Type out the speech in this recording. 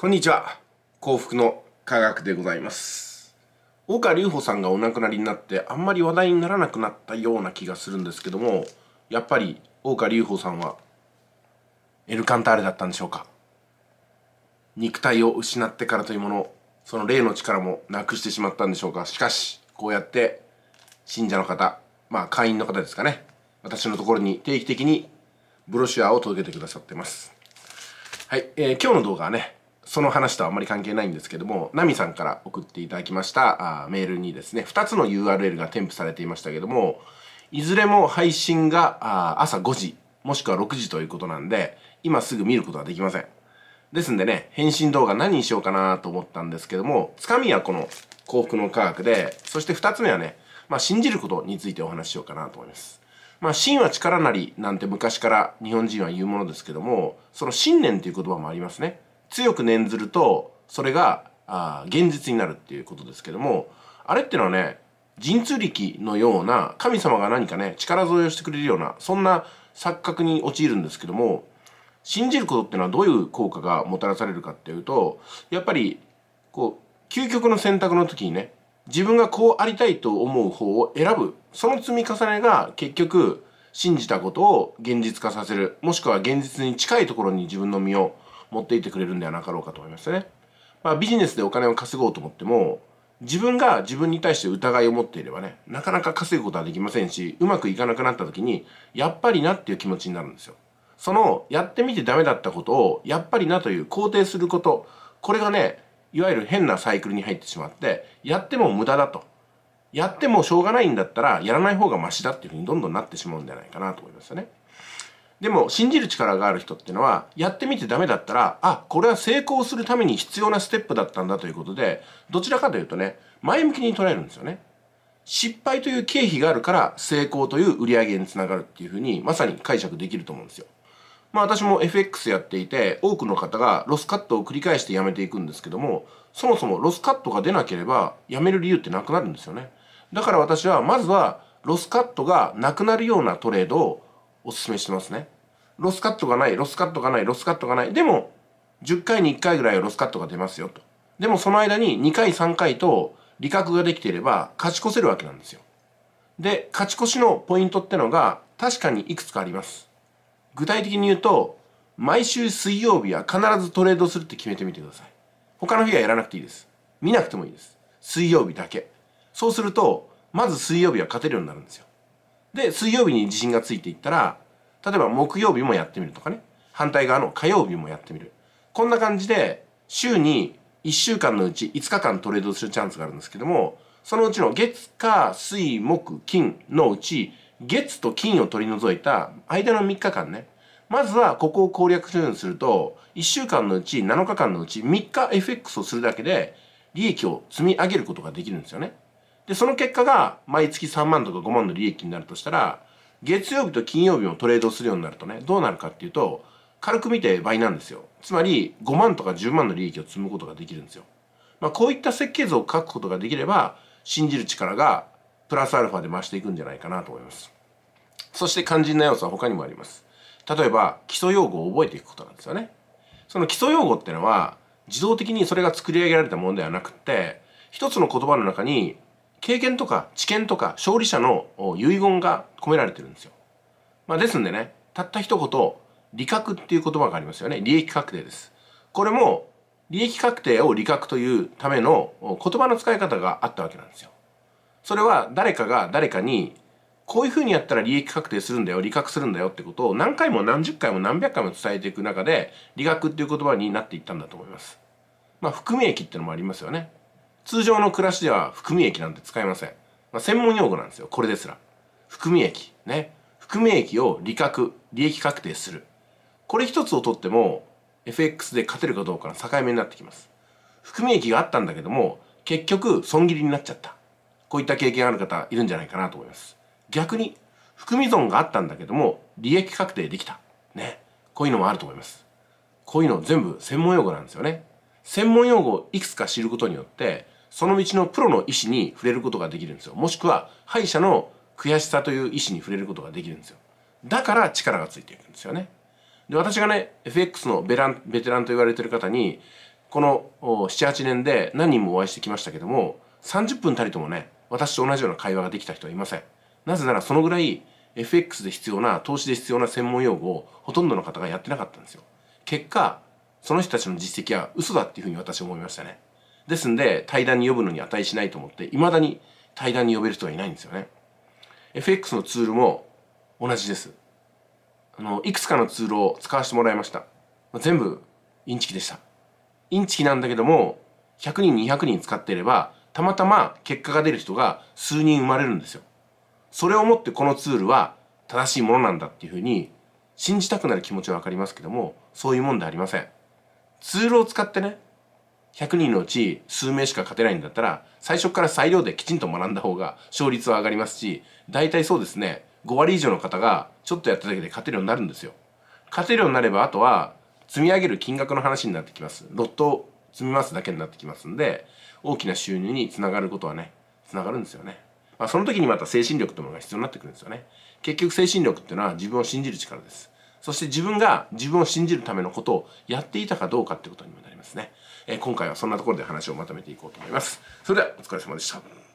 こんにちは幸福の科学でございます大川隆法さんがお亡くなりになってあんまり話題にならなくなったような気がするんですけどもやっぱり大川隆法さんはエルカンターレだったんでしょうか肉体を失ってからというものその霊の力もなくしてしまったんでしょうかしかしこうやって信者の方まあ会員の方ですかね私のところに定期的にブロシュアを届けてくださってますはい、えー、今日の動画はねその話とはあんまり関係ないんですけども、ナミさんから送っていただきましたあメールにですね、2つの URL が添付されていましたけども、いずれも配信が朝5時、もしくは6時ということなんで、今すぐ見ることはできません。ですんでね、返信動画何にしようかなと思ったんですけども、つかみはこの幸福の科学で、そして2つ目はね、まあ、信じることについてお話ししようかなと思います。まあ、真は力なりなんて昔から日本人は言うものですけども、その信念という言葉もありますね。強く念ずるとそれがあ現実になるっていうことですけどもあれってのはね神通力のような神様が何かね力添えをしてくれるようなそんな錯覚に陥るんですけども信じることってのはどういう効果がもたらされるかっていうとやっぱりこう究極の選択の時にね自分がこうありたいと思う方を選ぶその積み重ねが結局信じたことを現実化させるもしくは現実に近いところに自分の身を持っていってくれるんではなかろうかと思いますね。まあ、ビジネスでお金を稼ごうと思っても自分が自分に対して疑いを持っていればねなかなか稼ぐことはできませんしうまくいかなくなった時にやっぱりなっていう気持ちになるんですよ。そのやってみてダメだったことをやっぱりなという肯定することこれがねいわゆる変なサイクルに入ってしまってやっても無駄だとやってもしょうがないんだったらやらない方がマシだっていうふうにどんどんなってしまうんじゃないかなと思いますよね。でも信じる力がある人ってのはやってみてダメだったらあこれは成功するために必要なステップだったんだということでどちらかというとね前向きに捉えるんですよね。失敗という経費があるから成功という売り上げにつながるっていうふうにまさに解釈できると思うんですよ。まあ私も FX やっていて多くの方がロスカットを繰り返してやめていくんですけどもそもそもロスカットが出なければやめる理由ってなくなるんですよね。だから私はまずはロスカットがなくなるようなトレードをおすすめしてますね。ロスカットがない、ロスカットがない、ロスカットがない。でも、10回に1回ぐらいはロスカットが出ますよと。でもその間に2回3回と利確ができていれば勝ち越せるわけなんですよ。で、勝ち越しのポイントってのが確かにいくつかあります。具体的に言うと、毎週水曜日は必ずトレードするって決めてみてください。他の日はやらなくていいです。見なくてもいいです。水曜日だけ。そうすると、まず水曜日は勝てるようになるんですよ。で水曜日に地震がついていったら例えば木曜日もやってみるとかね反対側の火曜日もやってみるこんな感じで週に1週間のうち5日間トレードするチャンスがあるんですけどもそのうちの月火水木金のうち月と金を取り除いた間の3日間ねまずはここを攻略するようにすると1週間のうち7日間のうち3日 FX をするだけで利益を積み上げることができるんですよね。で、その結果が毎月3万とか5万の利益になるとしたら、月曜日と金曜日をトレードするようになるとね、どうなるかっていうと、軽く見て倍なんですよ。つまり5万とか10万の利益を積むことができるんですよ。まあ、こういった設計図を書くことができれば、信じる力がプラスアルファで増していくんじゃないかなと思います。そして肝心な要素は他にもあります。例えば、基礎用語を覚えていくことなんですよね。その基礎用語ってのは、自動的にそれが作り上げられたものではなくって、一つの言葉の中に経験とか知見とか勝利者の遺言が込められてるんですよ。まあ、ですんでねたった一言利確っていう言葉がありますよね利益確定です。これも利益確定を利確というための言葉の使い方があったわけなんですよ。それは誰かが誰かにこういうふうにやったら利益確定するんだよ利確するんだよってことを何回も何十回も何百回も伝えていく中で利確っていう言葉になっていったんだと思います。まあ含み益ってのもありますよね。通常の暮らしでは含み益なんて使えません。まあ、専門用語なんですよ。これですら。含み益。ね。含み益を利確、利益確定する。これ一つをとっても、FX で勝てるかどうかの境目になってきます。含み益があったんだけども、結局損切りになっちゃった。こういった経験ある方いるんじゃないかなと思います。逆に、含み損があったんだけども、利益確定できた。ね。こういうのもあると思います。こういうの全部専門用語なんですよね。専門用語をいくつか知ることによって、その道のプロの意思に触れることができるんですよもしくは敗者の悔しさという意思に触れることができるんですよだから力がついていくんですよねで私がね FX のベランベテランと言われてる方にこの78年で何人もお会いしてきましたけども30分たりともね私と同じような会話ができた人はいませんなぜならそのぐらい FX で必要な投資で必要な専門用語をほとんどの方がやってなかったんですよ結果その人たちの実績は嘘だっていうふうに私は思いましたねですんで対談に呼ぶのに値しないと思っていまだに対談に呼べる人がいないんですよね FX のツールも同じですあのいくつかのツールを使わせてもらいました、まあ、全部インチキでしたインチキなんだけども100人200人使っていればたまたま結果が出る人が数人生まれるんですよそれをもってこのツールは正しいものなんだっていうふうに信じたくなる気持ちはわかりますけどもそういうもんでありませんツールを使ってね100人のうち数名しか勝てないんだったら最初から裁量できちんと学んだ方が勝率は上がりますし大体そうですね5割以上の方がちょっとやっただけで勝てるようになるんですよ。勝てるようになればあとは積み上げる金額の話になってきます。ロットを積みますだけになってきますんで大きな収入につながることはねつながるんですよね。まあ、その時にまた精神力というものが必要になってくるんですよね。結局精神力っていうのは自分を信じる力です。そして自分が自分を信じるためのことをやっていたかどうかってことにもなりますね。えー、今回はそんなところで話をまとめていこうと思います。それではお疲れ様でした。